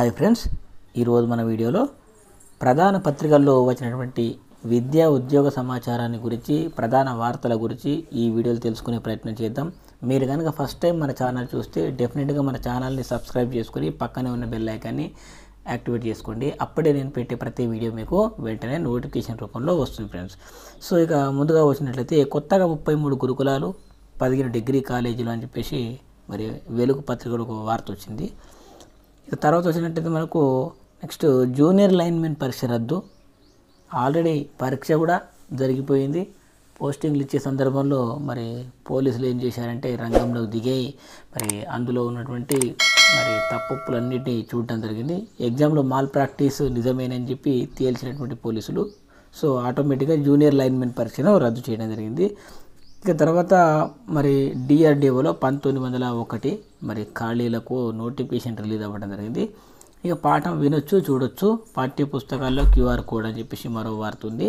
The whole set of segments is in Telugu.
హాయ్ ఫ్రెండ్స్ ఈరోజు మన వీడియోలో ప్రధాన పత్రికల్లో వచ్చినటువంటి విద్యా ఉద్యోగ సమాచారాన్ని గురించి ప్రధాన వార్తల గురించి ఈ వీడియోలు తెలుసుకునే ప్రయత్నం చేద్దాం మీరు కనుక ఫస్ట్ టైం మన ఛానల్ చూస్తే డెఫినెట్గా మన ఛానల్ని సబ్స్క్రైబ్ చేసుకుని పక్కనే ఉన్న బెల్ ఐకాన్ని యాక్టివేట్ చేసుకోండి అప్పుడే నేను పెట్టే ప్రతి వీడియో మీకు వెంటనే నోటిఫికేషన్ రూపంలో వస్తుంది ఫ్రెండ్స్ సో ఇక ముందుగా వచ్చినట్లయితే కొత్తగా ముప్పై మూడు గురుకులాలు పదిహేను డిగ్రీ కాలేజీలు అని చెప్పేసి మరి వెలుగు పత్రికలు ఒక వార్త వచ్చింది ఇక తర్వాత వచ్చినట్టయితే మనకు నెక్స్ట్ జూనియర్ లైన్మెన్ పరీక్ష రద్దు ఆల్రెడీ పరీక్ష కూడా జరిగిపోయింది పోస్టింగ్లు ఇచ్చే సందర్భంలో మరి పోలీసులు ఏం చేశారంటే రంగంలోకి దిగాయి మరి అందులో ఉన్నటువంటి మరి తప్పులన్నిటినీ చూడటం జరిగింది ఎగ్జామ్లో మాల్ ప్రాక్టీస్ నిజమేనని చెప్పి తేల్చినటువంటి పోలీసులు సో ఆటోమేటిక్గా జూనియర్ లైన్మెన్ పరీక్షను రద్దు చేయడం జరిగింది ఇక తర్వాత మరి డిఆర్డిఓలో పంతొమ్మిది వందల ఒకటి మరి ఖాళీలకు నోటిఫికేషన్ రిలీజ్ అవ్వడం జరిగింది ఇక పాఠం వినొచ్చు చూడొచ్చు పాఠ్య పుస్తకాల్లో క్యూఆర్ కోడ్ అని చెప్పేసి మరో వార్త ఉంది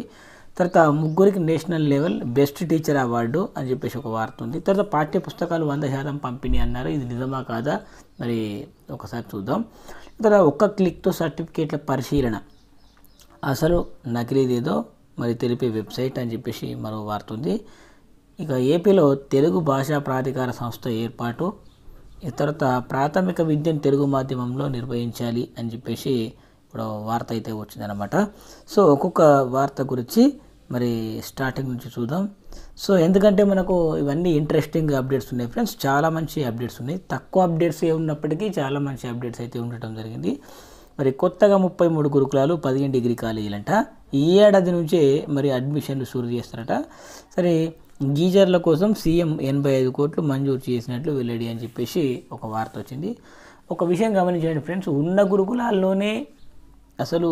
తర్వాత ముగ్గురికి national level best teacher award అని చెప్పేసి ఒక వార్త ఉంది తర్వాత పాఠ్య పుస్తకాలు వంద శాతం పంపిణీ అన్నారు ఇది నిజమా కాదా మరి ఒకసారి చూద్దాం తర్వాత ఒక్క క్లిక్తో సర్టిఫికేట్ల పరిశీలన అసలు నకిలీదేదో మరి తెలిపే వెబ్సైట్ అని చెప్పేసి మరో వార్త ఉంది ఇక ఏపీలో తెలుగు భాషా ప్రాధికార సంస్థ ఏర్పాటు తర్వాత ప్రాథమిక విద్యను తెలుగు మాధ్యమంలో నిర్వహించాలి అని చెప్పేసి ఇప్పుడు వార్త అయితే వచ్చిందనమాట సో ఒక్కొక్క వార్త గురించి మరి స్టార్టింగ్ నుంచి చూద్దాం సో ఎందుకంటే మనకు ఇవన్నీ ఇంట్రెస్టింగ్ అప్డేట్స్ ఉన్నాయి ఫ్రెండ్స్ చాలా మంచి అప్డేట్స్ ఉన్నాయి తక్కువ అప్డేట్స్ ఉన్నప్పటికీ చాలా మంచి అప్డేట్స్ అయితే ఉండటం జరిగింది మరి కొత్తగా ముప్పై మూడు గురుకులాలు పదిహేను డిగ్రీ కాలేజీలంట ఈ ఏడాది నుంచే మరి అడ్మిషన్లు షూరు చేస్తారట సరే గీజర్ల కోసం సీఎం ఎనభై ఐదు కోట్లు మంజూరు చేసినట్లు వెల్లడి అని చెప్పేసి ఒక వార్త వచ్చింది ఒక విషయం గమనించండి ఫ్రెండ్స్ ఉన్న గురుకులాల్లోనే అసలు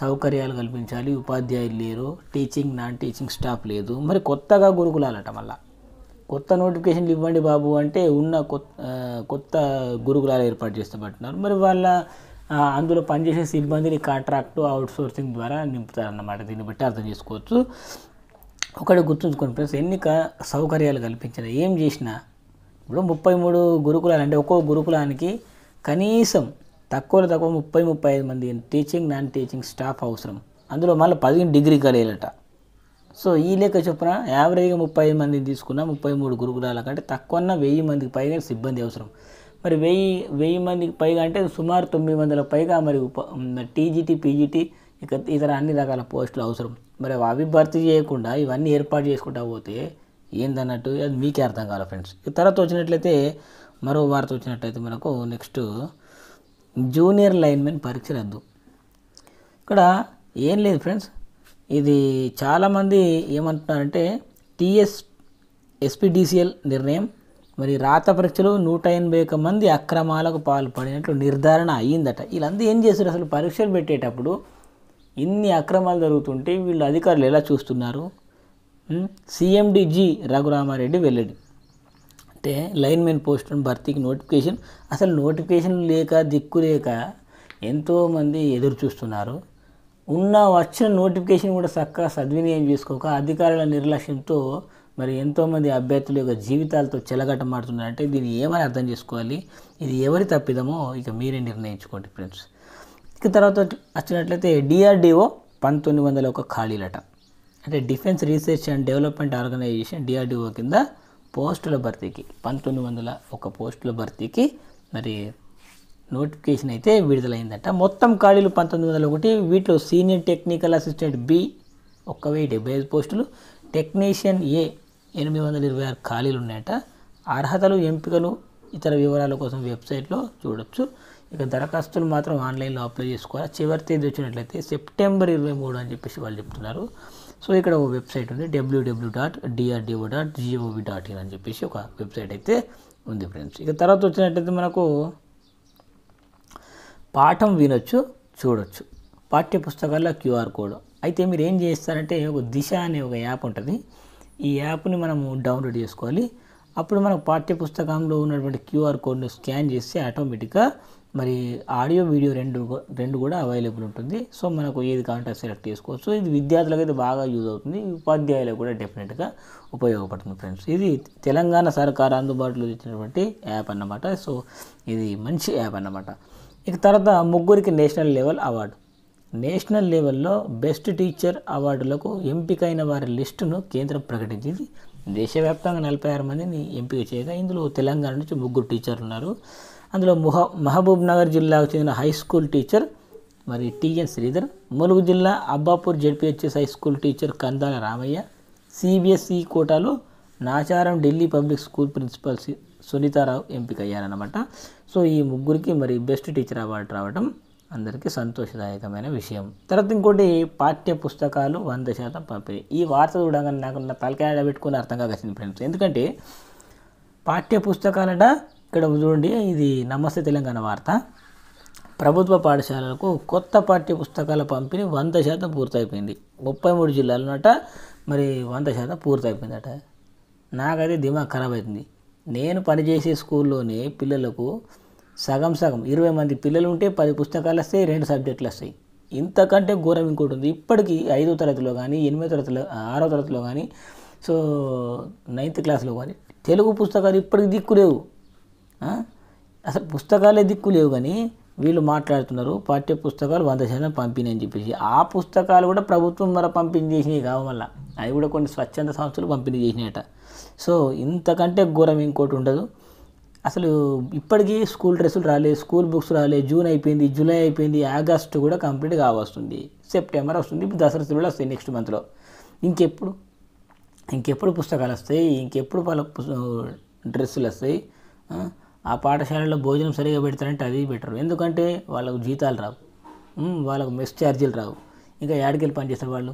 సౌకర్యాలు కల్పించాలి ఉపాధ్యాయులు లేరు టీచింగ్ నాన్ టీచింగ్ స్టాఫ్ లేదు మరి కొత్తగా గురుకులాలట మళ్ళా కొత్త నోటిఫికేషన్లు ఇవ్వండి బాబు అంటే ఉన్న కొత్త గురుకులాలు ఏర్పాటు చేస్తామంటున్నారు మరి వాళ్ళ అందులో పనిచేసే సిబ్బందిని కాంట్రాక్టు అవుట్సోర్సింగ్ ద్వారా నింపుతారన్నమాట దీన్ని బట్టి అర్థం చేసుకోవచ్చు ఒకటి గుర్తుంచుకొని ప్లస్ ఎన్నిక సౌకర్యాలు కల్పించిన ఏం చేసినా ఇప్పుడు ముప్పై మూడు గురుకులాలు అంటే ఒక్కో గురుకులానికి కనీసం తక్కువలో తక్కువ ముప్పై ముప్పై ఐదు మంది టీచింగ్ నాన్ టీచింగ్ స్టాఫ్ అవసరం అందులో మళ్ళీ పదిహేను డిగ్రీ కలేలట సో ఈ లెక్క చొప్పున యావరేజ్గా ముప్పై ఐదు మందిని తీసుకున్న ముప్పై మూడు గురుకులాల కంటే తక్కువన్న వెయ్యి మందికి పైగా సిబ్బంది అవసరం మరి వెయ్యి వెయ్యి మందికి పైగా అంటే సుమారు తొమ్మిది వందల పైగా మరి ఉప టీజీటీ పీజీటీ ఇక ఇతర అన్ని రకాల పోస్టులు అవసరం మరి అవి భర్తీ చేయకుండా ఇవన్నీ ఏర్పాటు చేసుకుంటా పోతే ఏందన్నట్టు అది మీకే అర్థం కావాలి ఫ్రెండ్స్ తర్వాత వచ్చినట్లయితే మరో వార్త వచ్చినట్లయితే మనకు నెక్స్ట్ జూనియర్ లైన్మెన్ పరీక్ష రద్దు ఇక్కడ ఏం లేదు ఫ్రెండ్స్ ఇది చాలామంది ఏమంటున్నారంటే టీఎస్ ఎస్పీడీసీఎల్ నిర్ణయం మరి రాత పరీక్షలు నూట ఎనభై ఒక మంది అక్రమాలకు పాల్పడినట్లు నిర్ధారణ అయ్యిందట వీళ్ళందరూ ఏం చేస్తారు అసలు పరీక్షలు పెట్టేటప్పుడు ఇన్ని అక్రమాలు జరుగుతుంటే వీళ్ళు అధికారులు ఎలా చూస్తున్నారు సిఎండిజి రఘురామారెడ్డి వెళ్ళడు అంటే లైన్మెన్ పోస్ట్ భర్తీకి నోటిఫికేషన్ అసలు నోటిఫికేషన్ లేక దిక్కు లేక ఎంతోమంది ఎదురు చూస్తున్నారు ఉన్న వచ్చిన నోటిఫికేషన్ కూడా చక్కగా సద్వినియోగం చేసుకోక అధికారుల నిర్లక్ష్యంతో మరి ఎంతోమంది అభ్యర్థుల యొక్క జీవితాలతో చెలగట్టమాడుతున్నారంటే దీన్ని ఏమని అర్థం చేసుకోవాలి ఇది ఎవరి తప్పిదమో ఇక మీరే నిర్ణయించుకోండి ఫ్రెండ్స్ ఇక తర్వాత వచ్చినట్లయితే డిఆర్డిఓ పంతొమ్మిది వందల ఒక ఖాళీలట అంటే defence research and development organisation DRDO కింద పోస్టుల భర్తీకి పంతొమ్మిది వందల ఒక పోస్టుల భర్తీకి మరి నోటిఫికేషన్ అయితే విడుదలైందట మొత్తం ఖాళీలు పంతొమ్మిది వందల ఒకటి వీటిలో సీనియర్ టెక్నికల్ అసిస్టెంట్ బి ఒక్క వెయ్యి డెబ్బై ఐదు పోస్టులు టెక్నీషియన్ ఏ ఎనిమిది వందల ఇరవై ఆరు ఖాళీలు ఉన్నాయట అర్హతలు ఎంపికలు ఇతర వివరాల కోసం వెబ్సైట్లో చూడొచ్చు ఇక దరఖాస్తులు మాత్రం ఆన్లైన్లో అప్లై చేసుకోవాలి చివరి తేదీ వచ్చినట్లయితే సెప్టెంబర్ ఇరవై మూడు అని చెప్పేసి వాళ్ళు చెప్తున్నారు సో ఇక్కడ ఒక వెబ్సైట్ ఉంది WWW dot DRDO dot G O V dot in అని చెప్పేసి ఒక వెబ్సైట్ అయితే ఉంది ఫ్రెండ్స్ ఇక తర్వాత వచ్చినట్లయితే మనకు పాఠం వినొచ్చు చూడొచ్చు పాఠ్య పుస్తకాల్లో క్యూఆర్ కోడ్ అయితే మీరు ఏం చేస్తారంటే ఒక దిశ అనే ఒక యాప్ ఉంటుంది ఈ యాప్ని మనము డౌన్లోడ్ చేసుకోవాలి అప్పుడు మనకు పాఠ్య పుస్తకంలో ఉన్నటువంటి క్యూఆర్ కోడ్ను స్కాన్ చేస్తే ఆటోమేటిక్గా మరి ఆడియో వీడియో రెండు రెండు కూడా అవైలబుల్ ఉంటుంది సో మనకు ఏది కావాలంటే సెలెక్ట్ చేసుకోవచ్చు ఇది విద్యార్థులకు అయితే బాగా యూజ్ అవుతుంది ఉపాధ్యాయులకు కూడా డెఫినెట్గా ఉపయోగపడుతుంది ఫ్రెండ్స్ ఇది తెలంగాణ సర్కార్ అందుబాటులో ఇచ్చినటువంటి యాప్ అన్నమాట సో ఇది మంచి యాప్ అన్నమాట ఇక తర్వాత ముగ్గురికి నేషనల్ లెవెల్ అవార్డు నేషనల్ లెవెల్లో బెస్ట్ టీచర్ అవార్డులకు ఎంపికైన వారి లిస్టును కేంద్రం ప్రకటించింది దేశవ్యాప్తంగా నలభై ఆరు మందిని ఎంపిక చేయగా ఇందులో తెలంగాణ నుంచి ముగ్గురు టీచర్లు ఉన్నారు అందులో మహబూబ్ నగర్ జిల్లాకు చెందిన హై స్కూల్ టీచర్ మరి టిఎన్ శ్రీధర్ ములుగు జిల్లా Abbapur ZPHS high school teacher Kandala Ramayya CBSE కోటాలో Nacharam Delhi public school principal Sunitha Rao ఎంపికయ్యారనమాట so ఈ ముగ్గురికి మరి బెస్ట్ టీచర్ అవార్డు రావడం అందరికీ సంతోషదాయకమైన విషయం తర్వాత ఇంకోటి పాఠ్య పుస్తకాలు వంద శాతం పంపిణీ ఈ వార్త చూడగానే నాకు నా తలకాయ పెట్టుకుని అర్థం కాగచ్చింది ఫ్రెండ్స్ ఎందుకంటే పాఠ్య పుస్తకాలట ఇక్కడ చూడండి ఇది నమస్తే తెలంగాణ వార్త ప్రభుత్వ పాఠశాలలకు కొత్త పాఠ్య పుస్తకాల పంపిణీ వంద శాతం పూర్తయిపోయింది ముప్పై మూడు జిల్లాలనట మరి వంద శాతం పూర్తయిపోయిందట నాకైతే దిమాగ్ ఖరాబ్ అవుతుంది నేను పనిచేసే స్కూల్లోనే పిల్లలకు సగం సగం ఇరవై మంది పిల్లలు ఉంటే పది పుస్తకాలు వస్తాయి రెండు సబ్జెక్టులు వస్తాయి ఇంతకంటే ఘోరం ఇంకోటి ఉంది ఇప్పటికీ ఐదో తరగతిలో కానీ ఎనిమిదో తరగతిలో ఆరో తరగతిలో కానీ సో నైన్త్ క్లాస్లో కానీ తెలుగు పుస్తకాలు ఇప్పటికి దిక్కులేవు అసలు పుస్తకాలే దిక్కు లేవు కానీ వీళ్ళు మాట్లాడుతున్నారు పాఠ్య పుస్తకాలు వంద శాతం పంపిణీ అని చెప్పేసి ఆ పుస్తకాలు కూడా ప్రభుత్వం మరి పంపిణీ చేసినాయి కావు అవి కూడా కొన్ని స్వచ్ఛంద సంస్థలు పంపిణీ చేసినాయట సో ఇంతకంటే ఘోరం ఇంకోటి ఉండదు అసలు ఇప్పటికీ స్కూల్ డ్రెస్సులు రాలేదు స్కూల్ బుక్స్ రాలేదు జూన్ అయిపోయింది జూలై అయిపోయింది ఆగస్టు కూడా కంప్లీట్ కావస్తుంది సెప్టెంబర్ వస్తుంది ఇప్పుడు దసరా కూడా వస్తాయి నెక్స్ట్ మంత్లో ఇంకెప్పుడు ఇంకెప్పుడు పుస్తకాలు వస్తాయి ఇంకెప్పుడు వాళ్ళ డ్రెస్సులు వస్తాయి ఆ పాఠశాలలో భోజనం సరిగా పెడతారంటే అది పెట్టరు ఎందుకంటే వాళ్ళకు జీతాలు రావు వాళ్ళకు మెస్ ఛార్జీలు రావు ఇంకా యాడికెళ్ళి పనిచేస్తారు వాళ్ళు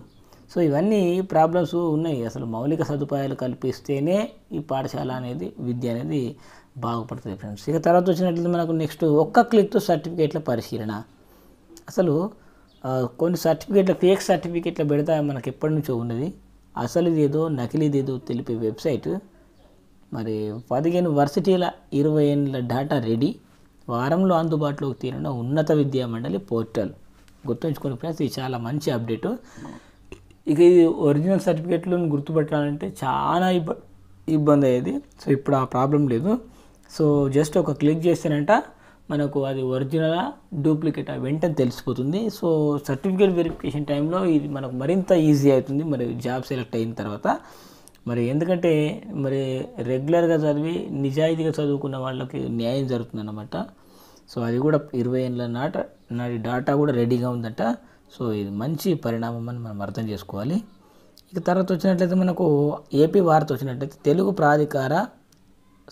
సో ఇవన్నీ ప్రాబ్లమ్స్ ఉన్నాయి అసలు మౌలిక సదుపాయాలు కల్పిస్తేనే ఈ పాఠశాల అనేది విద్య అనేది బాగుపడుతుంది ఫ్రెండ్స్ ఇక తర్వాత వచ్చినట్లయితే మనకు నెక్స్ట్ ఒక్క క్లిక్తో సర్టిఫికేట్ల పరిశీలన అసలు కొన్ని సర్టిఫికేట్లు ఫేక్ సర్టిఫికేట్లు పెడతా మనకి ఎప్పటి నుంచో ఉన్నది అసలు ఇది ఏదో నకిలీది ఏదో తెలిపే వెబ్సైట్ మరి పదిహేను వర్సిటీల ఇరవై ఏళ్ళ డాటా రెడీ వారంలో అందుబాటులోకి తీరిన ఉన్నత విద్యా మండలి పోర్టల్ గుర్తుంచుకుని ఫ్రెండ్స్ ఇది చాలా మంచి అప్డేటు ఇక ఇది ఒరిజినల్ సర్టిఫికేట్లను గుర్తుపెట్టాలంటే చాలా ఇబ్బ ఇబ్బంది అయ్యేది సో ఇప్పుడు ఆ ప్రాబ్లం లేదు సో జస్ట్ ఒక క్లిక్ చేస్తేనంట మనకు అది ఒరిజినల్ డూప్లికేట్ వెంటనే తెలిసిపోతుంది సో సర్టిఫికేట్ వెరిఫికేషన్ టైంలో ఇది మనకు మరింత ఈజీ అవుతుంది మరి జాబ్ సెలెక్ట్ అయిన తర్వాత మరి ఎందుకంటే మరి రెగ్యులర్గా చదివి నిజాయితీగా చదువుకున్న వాళ్ళకి న్యాయం జరుగుతుందన్నమాట సో అది కూడా ఇరవై ఏళ్ళ నాట నాటి డాటా కూడా రెడీగా ఉందట సో ఇది మంచి పరిణామం అని మనం అర్థం చేసుకోవాలి ఇక తర్వాత వచ్చినట్లయితే మనకు ఏపీ వార్త వచ్చినట్లయితే తెలుగు ప్రాధికార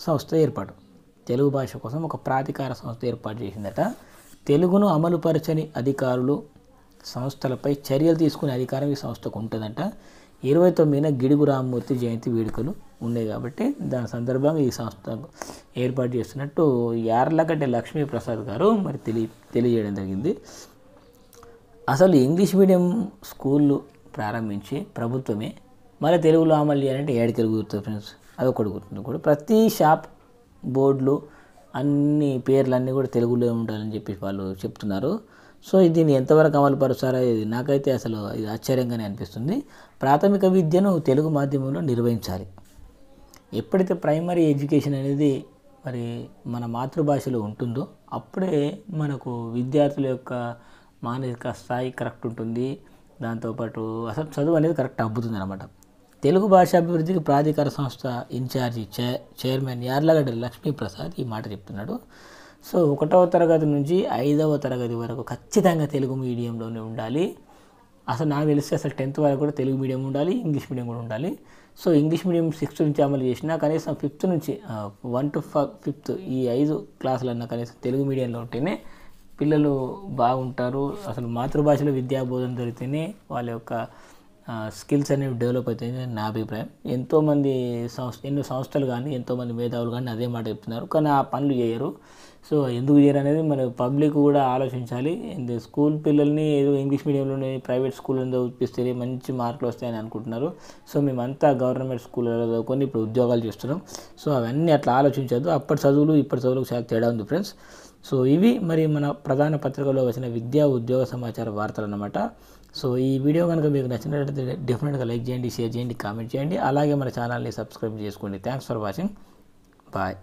సంస్థ ఏర్పాటు తెలుగు భాష కోసం ఒక ప్రాధికార సంస్థ ఏర్పాటు చేసిందట తెలుగును అమలుపరచని అధికారులు సంస్థలపై చర్యలు తీసుకునే అధికారం ఈ సంస్థకు ఉంటుందంట ఇరవై తొమ్మిదిన గిడుగు రామ్మూర్తి జయంతి వేడుకలు ఉన్నాయి కాబట్టి దాని సందర్భంగా ఈ సంస్థ ఏర్పాటు చేస్తున్నట్టు యార్లగడ్డ లక్ష్మీప్రసాద్ గారు మరి తెలియ తెలియజేయడం జరిగింది అసలు ఇంగ్లీష్ మీడియం స్కూళ్ళు ప్రారంభించి ప్రభుత్వమే మరి తెలుగులో అమలు చేయాలంటే ఏడికలు తెలుగు గుర్తుంది ఫ్రెండ్స్ అది ఒకటి గుర్తుంది కూడా ప్రతి షాప్ బోర్డులు అన్ని పేర్లన్నీ కూడా తెలుగులో ఉండాలని చెప్పి వాళ్ళు చెప్తున్నారు సో దీన్ని ఎంతవరకు అమలు పరుస్తారో ఇది నాకైతే అసలు ఇది ఆశ్చర్యంగానే అనిపిస్తుంది ప్రాథమిక విద్యను తెలుగు మాధ్యమంలో నిర్వహించాలి ఎప్పుడైతే ప్రైమరీ ఎడ్యుకేషన్ అనేది మరి మన మాతృభాషలో ఉంటుందో అప్పుడే మనకు విద్యార్థుల యొక్క మానసిక స్థాయి కరెక్ట్ ఉంటుంది దాంతోపాటు అసలు చదువు అనేది కరెక్ట్ అబ్బుతుంది అనమాట తెలుగు భాష అభివృద్ధికి ప్రాధికార సంస్థ ఇన్ఛార్జి చైర్మన్ యార్లగడ్డ లక్ష్మీప్రసాద్ ఈ మాట చెప్తున్నాడు సో ఒకటవ తరగతి నుంచి ఐదవ తరగతి వరకు ఖచ్చితంగా తెలుగు మీడియంలోనే ఉండాలి అసలు నాకు తెలిస్తే అసలు టెన్త్ వరకు కూడా తెలుగు మీడియం ఉండాలి ఇంగ్లీష్ మీడియం కూడా ఉండాలి సో ఇంగ్లీష్ మీడియం సిక్స్త్ నుంచి అమలు చేసినా కనీసం ఫిఫ్త్ నుంచి వన్ టు ఫిఫ్త్ ఈ ఐదు క్లాసులన్నా కనీసం తెలుగు మీడియంలో ఉంటేనే పిల్లలు బాగుంటారు అసలు మాతృభాషలో విద్యాబోధన దొరికితేనే వాళ్ళ యొక్క స్కిల్స్ అనేవి డెవలప్ అవుతాయని నా అభిప్రాయం ఎంతోమంది సంస్థ ఎన్నో సంస్థలు కానీ ఎంతోమంది మేధావులు కానీ అదే మాట చెప్తున్నారు కానీ ఆ పనులు చేయరు సో ఎందుకు అనేది మరి పబ్లిక్ కూడా ఆలోచించాలి స్కూల్ పిల్లల్ని ఏదో ఇంగ్లీష్ మీడియంలోనే ప్రైవేట్ స్కూల్లో చదివిస్తే మంచి మార్కులు వస్తాయని అనుకుంటున్నారు సో మేమంతా గవర్నమెంట్ స్కూల్లో చదువుకొని ఇప్పుడు ఉద్యోగాలు చేస్తున్నాం సో అవన్నీ అట్లా ఆలోచించద్దు అప్పటి చదువులు ఇప్పటి చదువులకు చాలా తేడా ఉంది ఫ్రెండ్స్ సో ఇవి మరి మన ప్రధాన పత్రికలో వచ్చిన విద్యా ఉద్యోగ సమాచార వార్తలు అన్నమాట సో ఈ వీడియో కనుక మీకు నచ్చినట్లయితే డెఫినెట్గా లైక్ చేయండి షేర్ చేయండి కామెంట్ చేయండి అలాగే మన ఛానల్ని సబ్స్క్రైబ్ చేసుకోండి థ్యాంక్స్ ఫర్ వాచింగ్ బాయ్